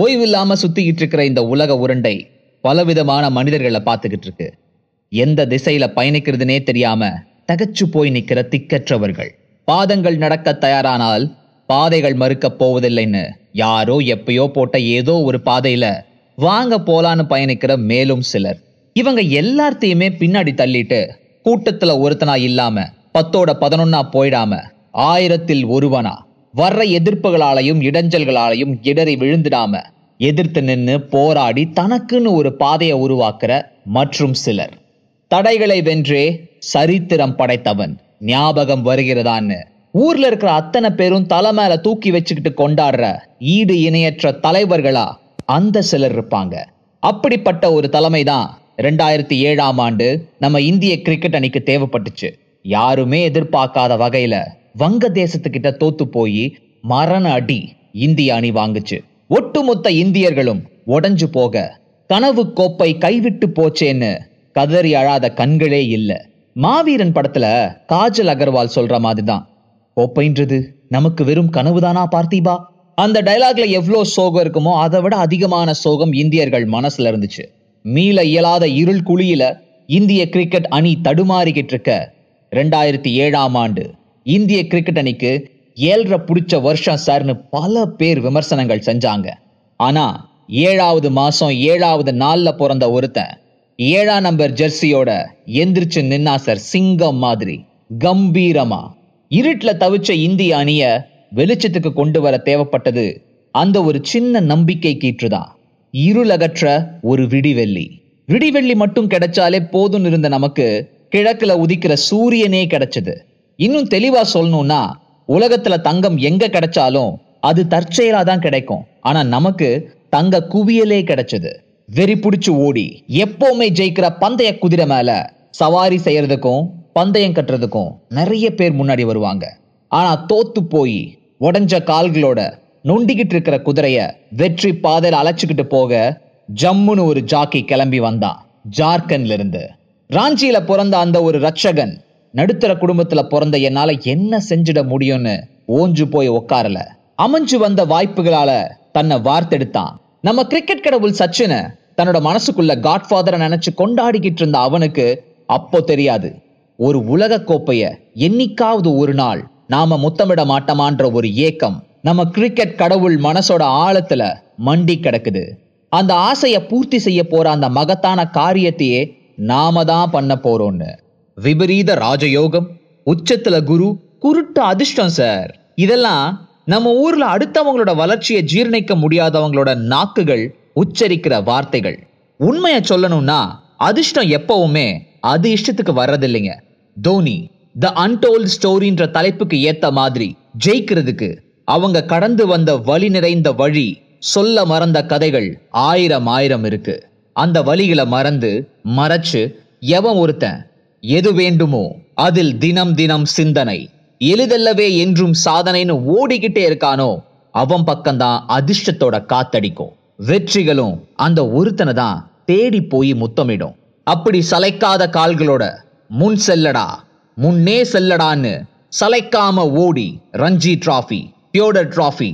ஓய்வில்லாம சுத்திக்கிட்டு இருக்கிற இந்த உலக உருண்டை பலவிதமான மனிதர்களை பார்த்துக்கிட்டு இருக்கு எந்த திசையில பயணிக்கிறதுனே தெரியாம தகச்சு போய் நிக்கிற திக்கற்றவர்கள் பாதங்கள் நடக்க தயாரானால் பாதைகள் மறுக்க போவதில்லைன்னு யாரோ எப்பயோ போட்ட ஏதோ ஒரு பாதையில வாங்க போலான்னு பயணிக்கிற மேலும் சிலர் இவங்க எல்லாத்தையுமே பின்னாடி தள்ளிட்டு கூட்டத்துல ஒருத்தனா இல்லாம பத்தோட பதினொன்னா போயிடாம ஆயிரத்தில் ஒருவனா வர்ற எதிர்ப்புகளாலையும் இடைஞ்சல்களாலையும் இடறி விழுந்துடாம எதிர்த்து நின்று போராடி தனக்குன்னு ஒரு பாதையை உருவாக்குற மற்றும் சிலர் தடைகளை வென்றே சரித்திரம் படைத்தவன் ஞாபகம் வருகிறதான்னு ஊர்ல இருக்கிற அத்தனை பேரும் தலை மேல தூக்கி வச்சுக்கிட்டு கொண்டாடுற ஈடு இணையற்ற தலைவர்களா அந்த சிலர் இருப்பாங்க அப்படிப்பட்ட ஒரு தலைமை தான் ரெண்டாயிரத்தி ஏழாம் ஆண்டு நம்ம இந்திய கிரிக்கெட் அணிக்கு தேவைப்பட்டுச்சு யாருமே எதிர்பார்க்காத வகையில வங்க தேசத்துக்கிட்ட தோத்து போய் மரண அடி இந்திய அணி வாங்குச்சு ஒட்டுமொத்த இந்தியர்களும் உடஞ்சு போக கனவு கோப்பை கைவிட்டு போச்சேன்னு கதறி அழாத கண்களே இல்லை மாவீரன் படத்துல காஜல் அகர்வால் சொல்ற மாதிரி தான் கோப்பைன்றது நமக்கு வெறும் கனவுதானா பார்த்திபா அந்த டைலாக்ல எவ்வளோ சோகம் இருக்குமோ அதை விட அதிகமான சோகம் இந்தியர்கள் மனசுல இருந்துச்சு மீள இயலாத இருள் குழியில இந்திய கிரிக்கெட் அணி தடுமாறிக்கிட்டு இருக்க ரெண்டாயிரத்தி ஏழாம் ஆண்டு இந்திய கிரிக்கெட் அணிக்கு ஏழ்ற பிடிச்ச வருஷம் சார்னு பல பேர் விமர்சனங்கள் செஞ்சாங்க ஆனா ஏழாவது மாசம் ஏழாவது நாள்ல பிறந்த ஒருத்தன் ஏழாம் நம்பர் ஜெர்சியோட எந்திரிச்சு நின்னா சார் சிங்கம் மாதிரி கம்பீரமா இருட்டில் தவிச்ச இந்திய அணிய வெளிச்சத்துக்கு கொண்டு வர தேவைப்பட்டது அந்த ஒரு சின்ன நம்பிக்கை கீற்றுதான் இருளகற்ற ஒரு விடிவெள்ளி விடிவெள்ளி மட்டும் கிடைச்சாலே போதும்னு இருந்த நமக்கு கிழக்குல உதிக்கிற சூரியனே கிடைச்சது இன்னும் தெளிவா சொல்லணும்னா உலகத்துல தங்கம் எங்க கிடைச்சாலும் அது தற்செயலா தான் கிடைக்கும் ஆனா நமக்கு தங்க குவியலே கிடைச்சது வெறி பிடிச்சு ஓடி எப்பவுமே ஜெயிக்கிற பந்தய குதிரை மேல சவாரி செய்யறதுக்கும் பந்தயம் கட்டுறதுக்கும் நிறைய பேர் முன்னாடி வருவாங்க ஆனா தோத்து போய் உடஞ்ச கால்களோட நொண்டிக்கிட்டு இருக்கிற குதிரைய வெற்றி பாதையில் அழைச்சுக்கிட்டு போக ஜம்முன்னு ஒரு ஜாக்கி கிளம்பி வந்தான் ஜார்க்கண்ட்ல இருந்து ராஞ்சியில பிறந்த அந்த ஒரு ரட்சகன் நடுத்தர குடும்பத்துல பிறந்த என்னால என்ன செஞ்சிட முடியும்னு ஓஞ்சு போய் உக்காரல அமைஞ்சு வந்த வாய்ப்புகளால தன்னை வார்த்தெடுத்தான் நம்ம கிரிக்கெட் கடவுள் சச்சினை தன்னோட மனசுக்குள்ள காட்ஃபாதரை நினைச்சு கொண்டாடிக்கிட்டு இருந்த அவனுக்கு அப்போ தெரியாது ஒரு உலக கோப்பைய என்னைக்காவது ஒரு நாள் நாம முத்தமிட மாட்டோமான்ற ஒரு ஏக்கம் நம்ம கிரிக்கெட் கடவுள் மனசோட ஆழத்துல மண்டி கிடக்குது அந்த ஆசையை பூர்த்தி செய்ய போற அந்த மகத்தான காரியத்தையே நாம தான் பண்ண போறோம்னு விபரீத ராஜயோகம் உச்சத்துல குரு குருட்டு அதிர்ஷ்டம் சார் இதெல்லாம் நம்ம ஊர்ல அடுத்தவங்களோட வளர்ச்சியை ஜீர்ணிக்க முடியாதவங்களோட நாக்குகள் உச்சரிக்கிற வார்த்தைகள் உண்மையை சொல்லணும்னா அதிர்ஷ்டம் எப்பவுமே அது இஷ்டத்துக்கு வர்றதில்லைங்க தோனி த அன்டோல்ட் ஸ்டோரின்ற தலைப்புக்கு ஏத்த மாதிரி ஜெயிக்கிறதுக்கு அவங்க கடந்து வந்த வழி நிறைந்த வழி சொல்ல மறந்த கதைகள் ஆயிரம் ஆயிரம் இருக்கு அந்த வழிகளை மறந்து மறைச்சு எவன் ஒருத்தன் எது வேண்டுமோ அதில் தினம் தினம் சிந்தனை எளிதல்லவே என்றும் சாதனைன்னு ஓடிக்கிட்டே இருக்கானோ அவன் பக்கம்தான் அதிர்ஷ்டத்தோட காத்தடிக்கும் வெற்றிகளும் அந்த ஒருத்தனை தான் தேடி போய் முத்தமிடும் அப்படி சளைக்காத கால்களோட முன் செல்லடா முன்னே செல்லடான்னு சளைக்காம ஓடி Ranji trophy Deodhar trophy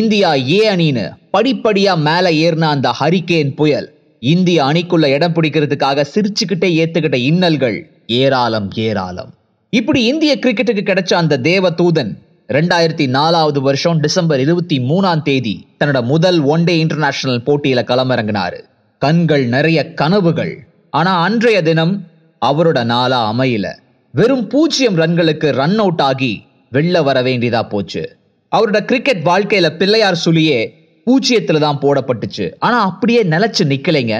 India A அணின்னு படிப்படியா மேல ஏறின அந்த ஹரிகேன் புயல் இந்திய அணிக்குள்ள இடம் பிடிக்கிறதுக்காக சிரிச்சுக்கிட்டே ஏத்துக்கிட்ட இன்னல்கள் ஏராளம் ஏராளம் இப்படி இந்திய கிரிக்கெட்டுக்கு கிடைச்ச அந்த தேவ தூதன் ரெண்டாயிரத்தி நாலாவது வருஷம் டிசம்பர் இருபத்தி மூணாம் தேதி தன்னோட முதல் ஒன் டே இன்டர்நேஷனல் போட்டியில களமிறங்கினாரு கண்கள் நிறைய கனவுகள் ஆனா அன்றைய தினம் அவரோட நாளா அமையல வெறும் பூஜ்ஜியம் ரன்களுக்கு ரன் அவுட் ஆகி வெளில வர வேண்டியதா போச்சு அவரோட கிரிக்கெட் வாழ்க்கையில பிள்ளையார் சுழியே பூஜ்ஜியத்துல தான் போடப்பட்டுச்சு ஆனா அப்படியே நிலைச்சு நிக்கலைங்க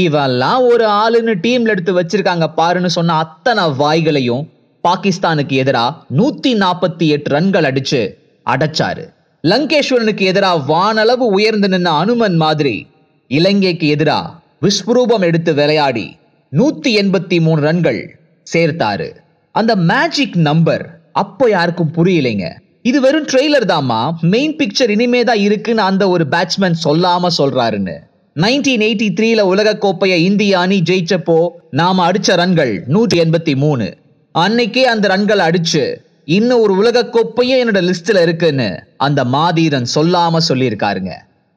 இவெல்லாம் ஒரு ஆளுன்னு டீம்ல எடுத்து வச்சிருக்காங்க பாருன்னு சொன்ன அத்தனை வாய்களையும் பாகிஸ்தானுக்கு எதிராக நூத்தி நாற்பத்தி எட்டு ரன்கள் அடிச்சு அடைச்சாரு லங்கேஸ்வரனுக்கு எதிராக வானளவு உயர்ந்து நின்ன அனுமன் மாதிரி இலங்கைக்கு எதிராக விஸ்வரூபம் எடுத்து விளையாடி நூத்தி எண்பத்தி மூணு ரன்கள் சேர்த்தாரு அந்த மேஜிக் நம்பர் அப்போ யாருக்கும் புரியலைங்க இது வெறும் ட்ரெய்லர் தாமா மெயின் பிக்சர் இனிமே தான் இருக்குன்னு அந்த ஒரு பேட்ஸ்மேன் சொல்லாம சொல்றாருன்னு நைன்டீன் எயிட்டி த்ரீல உலகக்கோப்பையை இந்திய அணி ஜெயிச்சப்போ நாம அடிச்ச ரன்கள் நூற்றி எண்பத்தி மூணு அன்னைக்கே அந்த ரன்கள் அடிச்சு இன்னும் ஒரு உலகக்கோப்பையும் என்னோட லிஸ்ட்ல இருக்குன்னு அந்த மாதீரன் சொல்லாம சொல்லியிருக்காருங்க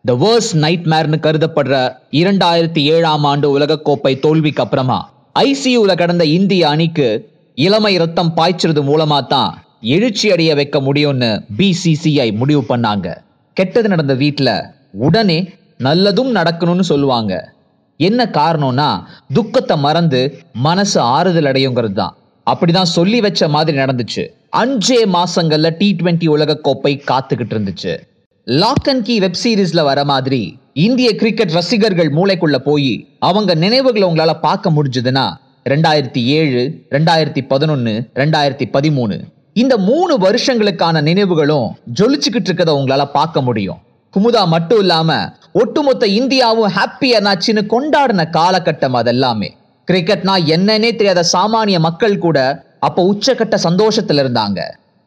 த நைட் நைட்மேர்னு கருதப்படுற இரண்டாயிரத்தி ஏழாம் ஆண்டு உலகக்கோப்பை தோல்விக்கு அப்புறமா ஐசியூல கடந்த இந்திய அணிக்கு இளமை ரத்தம் பாய்ச்சுறது மூலமா தான் எழுச்சி அடைய வைக்க முடியும்னு பிசிசிஐ முடிவு பண்ணாங்க கெட்டது நடந்த வீட்டுல உடனே நல்லதும் நடக்கணும்னு சொல்லுவாங்க என்ன காரணம்னா துக்கத்தை மறந்து மனசு ஆறுதல் அடையுங்கிறது தான் அப்படிதான் சொல்லி வச்ச மாதிரி நடந்துச்சு அஞ்சே மாசங்கள்ல டி ட்வெண்ட்டி உலக கோப்பை காத்துக்கிட்டு இருந்துச்சு லாக் அண்ட் கீ வெப் சீரிஸ்ல வர மாதிரி இந்திய கிரிக்கெட் ரசிகர்கள் மூளைக்குள்ள போய் அவங்க நினைவுகளை உங்களால பார்க்க முடிஞ்சதுன்னா ரெண்டாயிரத்தி ஏழு ரெண்டாயிரத்தி பதினொன்னு ரெண்டாயிரத்தி பதிமூணு இந்த மூணு வருஷங்களுக்கான நினைவுகளும் ஜொலிச்சுக்கிட்டு இருக்கிறத உங்களால பார்க்க முடியும் குமுதா மட்டும் இல்லாம ஒட்டுமொத்த இந்தியாவும் ஹாப்பியா நாச்சுன்னு கொண்டாடின காலகட்டம் அதெல்லாமே கிரிக்கெட்னா என்னன்னே தெரியாத சாமானிய மக்கள் கூட அப்போ உச்சக்கட்ட சந்தோஷத்துல இருந்தாங்க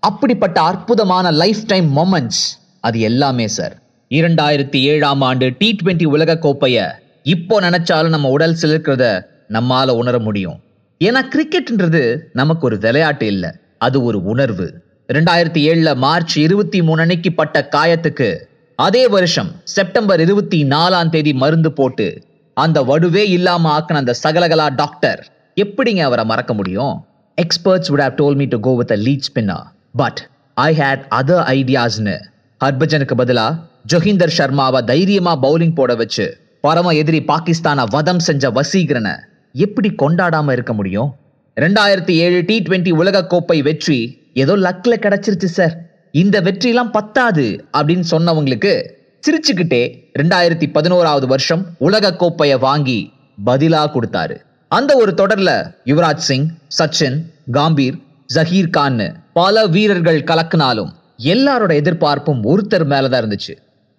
அப்படிப்பட்ட அற்புதமான லைஃப் டைம் மொமெண்ட்ஸ் அது எல்லாமே சார் இரண்டாயிரத்தி ஏழாம் ஆண்டு டி ட்வெண்ட்டி உலக கோப்பைய இப்போ நினைச்சாலும் நம்ம உடல் சிலிருக்கிறத நம்மால உணர முடியும் ஏன்னா கிரிக்கெட்ன்றது நமக்கு ஒரு விளையாட்டு இல்லை அது ஒரு உணர்வு இரண்டாயிரத்தி ஏழுல மார்ச் இருபத்தி மூணு அன்னைக்கு பட்ட காயத்துக்கு அதே வருஷம் செப்டம்பர் இருபத்தி நாலாம் தேதி மருந்து போட்டு அந்த வடுவே இல்லாம ஆக்கின அந்த சகலகலா டாக்டர் எப்படிங்க அவரை மறக்க முடியும் experts would have told me to go with a lead but I had other ஐடியாஸ்னு ஹர்பஜனுக்கு பதிலாக ஜொஹிந்தர் சர்மாவை தைரியமா பவுலிங் போட வச்சு பரம எதிரி பாகிஸ்தானை வதம் செஞ்ச வசீகரனை எப்படி கொண்டாடாம இருக்க முடியும் ரெண்டாயிரத்தி ஏழு டி டுவெண்ட்டி உலகக்கோப்பை வெற்றி ஏதோ லக்ல கிடைச்சிருச்சு சார் இந்த வெற்றியெல்லாம் பத்தாது அப்படின்னு சொன்னவங்களுக்கு சிரிச்சுக்கிட்டே ரெண்டாயிரத்தி பதினோராவது வருஷம் உலக கோப்பையை வாங்கி பதிலா கொடுத்தாரு அந்த ஒரு தொடர்ல யுவராஜ் சிங் சச்சின் காம்பீர் ஜஹீர் கான் பல வீரர்கள் கலக்குனாலும் எல்லாரோட எதிர்பார்ப்பும் ஒருத்தர் மேலதான் இருந்துச்சு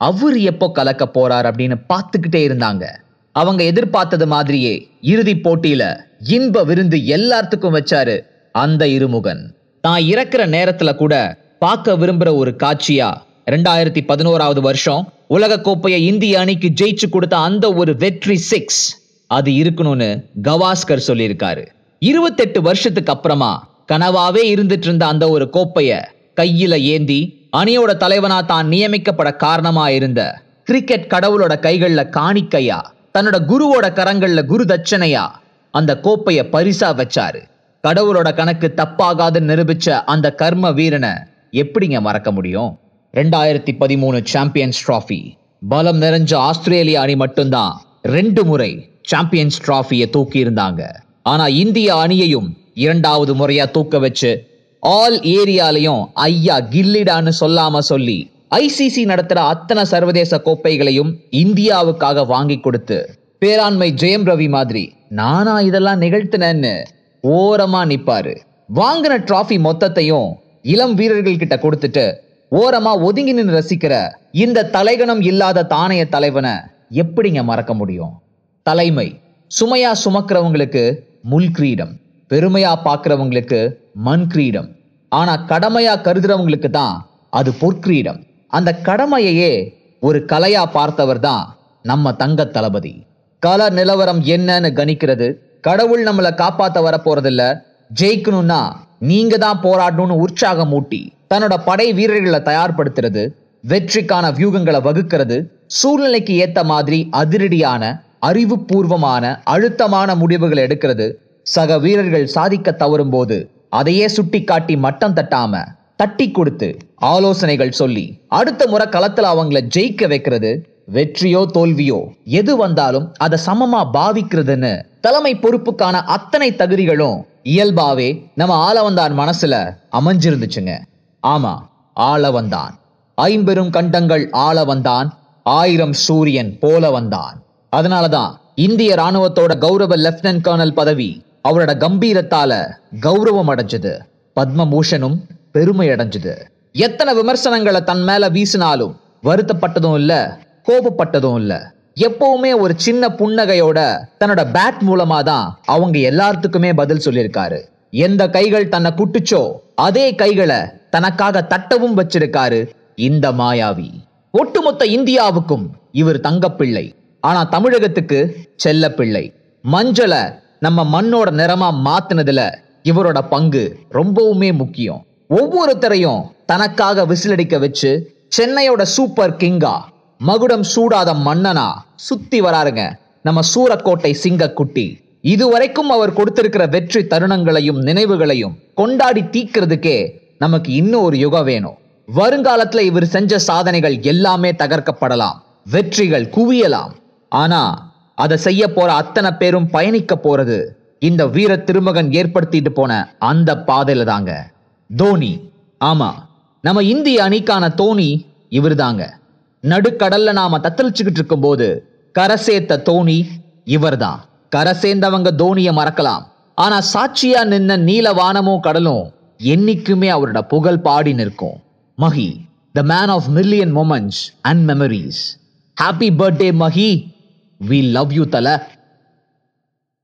அவர் எப்போ கலக்க போறார் அப்படின்னு பார்த்துக்கிட்டே இருந்தாங்க அவங்க எதிர்பார்த்தது மாதிரியே இறுதி போட்டியில இன்ப விருந்து எல்லாத்துக்கும் வச்சாரு அந்த இருமுகன் தான் இறக்குற நேரத்துல கூட பார்க்க விரும்புற ஒரு காட்சியா ரெண்டாயிரத்தி பதினோராவது வருஷம் கோப்பையை இந்திய அணிக்கு ஜெயிச்சு கொடுத்த அந்த ஒரு வெற்றி சிக்ஸ் அது இருக்கணும்னு கவாஸ்கர் சொல்லியிருக்காரு இருபத்தெட்டு வருஷத்துக்கு அப்புறமா கனவாவே இருந்துட்டு இருந்த அந்த ஒரு கோப்பைய கையில ஏந்தி அணியோட தலைவனா தான் நியமிக்கப்பட காரணமா இருந்த கிரிக்கெட் கடவுளோட கைகள்ல காணிக்கையா தன்னோட குருவோட கரங்கள்ல குரு தட்சணையா அந்த கோப்பைய பரிசா வச்சாரு கடவுளோட கணக்கு தப்பாகாதுன்னு நிரூபிச்ச அந்த கர்ம வீரனை எப்படிங்க மறக்க முடியும் ரெண்டாயிரத்தி பதிமூணு சாம்பியன்ஸ் டிராஃபி பலம் நிறைஞ்ச ஆஸ்திரேலிய அணி மட்டும்தான் ரெண்டு முறை சாம்பியன்ஸ் டிராஃபியை தூக்கி இருந்தாங்க ஆனா இந்திய அணியையும் இரண்டாவது முறையா தூக்க வச்சு ஆல் ஏரியாலையும் ஐயா கில்லிடான்னு சொல்லாம சொல்லி ஐசிசி நடத்துற அத்தனை சர்வதேச கோப்பைகளையும் இந்தியாவுக்காக வாங்கி கொடுத்து பேராண்மை ஜெயம் ரவி மாதிரி நானா இதெல்லாம் நிகழ்த்தினேன்னு ஓரமா நிப்பாரு வாங்கின டிராஃபி மொத்தத்தையும் இளம் வீரர்கள் கிட்ட கொடுத்துட்டு ஓரமா ஒதுங்கி நின்று ரசிக்கிற இந்த தலைகணம் இல்லாத தானைய தலைவனை எப்படிங்க மறக்க முடியும் தலைமை சுமையா சுமக்கிறவங்களுக்கு முல் கிரீடம் பெருமையா பார்க்கிறவங்களுக்கு மண் கிரீடம் ஆனா கடமையா கருதுறவங்களுக்கு தான் அது பொற்கிரீடம் அந்த கடமையையே ஒரு கலையா பார்த்தவர் தான் நம்ம தங்க தளபதி கல நிலவரம் என்னன்னு கணிக்கிறது கடவுள் நம்மளை காப்பாற்ற வர போறதில்ல ஜெயிக்கணும்னா நீங்க தான் போராடணும்னு உற்சாகம் ஊட்டி தன்னோட படை வீரர்களை தயார்படுத்துறது வெற்றிக்கான வியூகங்களை வகுக்கிறது சூழ்நிலைக்கு ஏத்த மாதிரி அதிரடியான அறிவுபூர்வமான அழுத்தமான முடிவுகளை எடுக்கிறது சக வீரர்கள் சாதிக்க தவறும் போது அதையே சுட்டி காட்டி மட்டம் தட்டாம தட்டி கொடுத்து ஆலோசனைகள் சொல்லி அடுத்த முறை களத்துல அவங்கள ஜெயிக்க வைக்கிறது வெற்றியோ தோல்வியோ எது வந்தாலும் அதை சமமா பாவிக்கிறதுன்னு தலைமை பொறுப்புக்கான அத்தனை தகுதிகளும் இயல்பாவே நம்ம ஆளவந்தான் மனசுல அமைஞ்சிருந்துச்சுங்க ஆமா ஆளவந்தான் ஐம்பெரும் கண்டங்கள் ஆள வந்தான் ஆயிரம் சூரியன் போல வந்தான் அதனாலதான் இந்திய ராணுவத்தோட கௌரவ லெப்டினன்ட் கர்னல் பதவி அவரோட கம்பீரத்தால கௌரவம் அடைஞ்சது பத்மபூஷனும் பெருமை அடைஞ்சது எத்தனை விமர்சனங்களை தன் மேல வீசினாலும் வருத்தப்பட்டதும் இல்ல கோபப்பட்டதும் இல்லை எப்பவுமே ஒரு சின்ன புன்னகையோட தன்னோட பேட் மூலமா தான் அவங்க எல்லாத்துக்குமே பதில் சொல்லியிருக்காரு எந்த கைகள் தன்னை குட்டுச்சோ அதே கைகளை தனக்காக தட்டவும் வச்சிருக்காரு இந்த மாயாவி ஒட்டுமொத்த இந்தியாவுக்கும் இவர் தங்கப்பிள்ளை ஆனா தமிழகத்துக்கு செல்ல பிள்ளை மஞ்சளை நம்ம மண்ணோட நிறமா மாத்தினதுல இவரோட பங்கு ரொம்பவுமே முக்கியம் ஒவ்வொருத்தரையும் தனக்காக விசிலடிக்க வச்சு சென்னையோட சூப்பர் கிங்கா மகுடம் சூடாத மன்னனா சுத்தி வராருங்க நம்ம சூரக்கோட்டை சிங்கக்குட்டி இதுவரைக்கும் அவர் கொடுத்திருக்கிற வெற்றி தருணங்களையும் நினைவுகளையும் கொண்டாடி தீக்கிறதுக்கே நமக்கு இன்னும் ஒரு யுகம் வேணும் வருங்காலத்துல இவர் செஞ்ச சாதனைகள் எல்லாமே தகர்க்கப்படலாம் வெற்றிகள் குவியலாம் ஆனா அதை செய்ய போற அத்தனை பேரும் பயணிக்க போறது இந்த வீர திருமகன் ஏற்படுத்திட்டு போன அந்த பாதையில தாங்க தோனி ஆமா நம்ம இந்திய அணிக்கான தோனி இவர் தாங்க நடுக்கடல்ல நாம தத்தளிச்சுக்கிட்டு இருக்கும் போது கரை சேர்த்த தோனி இவர்தான் கரை சேர்ந்தவங்க தோனியை மறக்கலாம் ஆனா சாட்சியா நின்ன நீல வானமும் கடலும் என்னைக்குமே அவரோட புகழ் பாடி நிற்கும் Mahi the man of million moments and memories happy birthday Mahi we love you தலை